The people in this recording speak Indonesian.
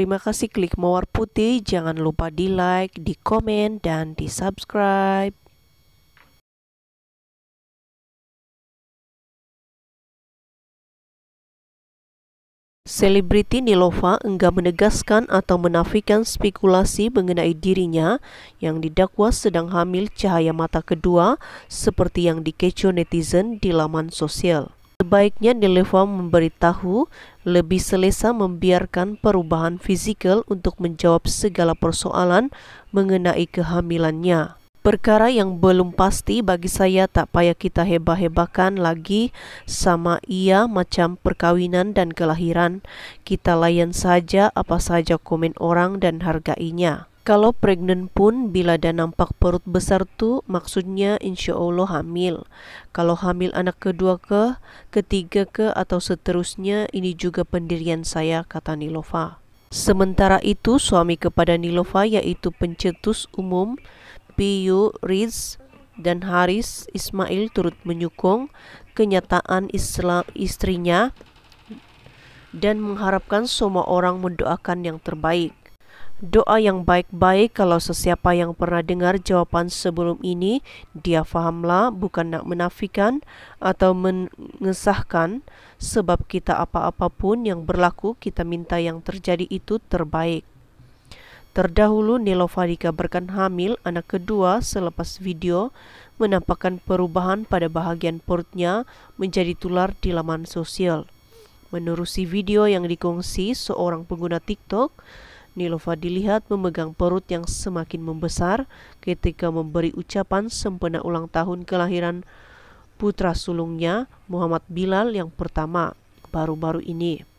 Terima kasih klik mawar putih. Jangan lupa di like, di komen, dan di subscribe. Selebriti Nilova enggak menegaskan atau menafikan spekulasi mengenai dirinya yang didakwa sedang hamil cahaya mata kedua seperti yang dikecoh netizen di laman sosial. Sebaiknya Nileva memberitahu lebih selesa membiarkan perubahan fisikal untuk menjawab segala persoalan mengenai kehamilannya. Perkara yang belum pasti bagi saya tak payah kita hebah-hebahkan lagi sama ia macam perkawinan dan kelahiran. Kita layan saja apa saja komen orang dan hargainya. Kalau pregnant pun bila ada nampak perut besar tu maksudnya insya Allah hamil. Kalau hamil anak kedua ke, ketiga ke atau seterusnya ini juga pendirian saya kata Nilofa. Sementara itu suami kepada Nilofa yaitu pencetus umum Piyu Riz dan Haris Ismail turut menyokong kenyataan Islam istrinya dan mengharapkan semua orang mendoakan yang terbaik doa yang baik-baik kalau sesiapa yang pernah dengar jawaban sebelum ini dia fahamlah bukan nak menafikan atau mengesahkan sebab kita apa-apapun yang berlaku kita minta yang terjadi itu terbaik. Terdahulu Nilofa dikabarkan hamil anak kedua selepas video menampakkan perubahan pada bahagian perutnya menjadi tular di laman sosial. Menurusi video yang dikongsi seorang pengguna TikTok, Nilofa dilihat memegang perut yang semakin membesar ketika memberi ucapan sempena ulang tahun kelahiran putra sulungnya Muhammad Bilal yang pertama baru-baru ini.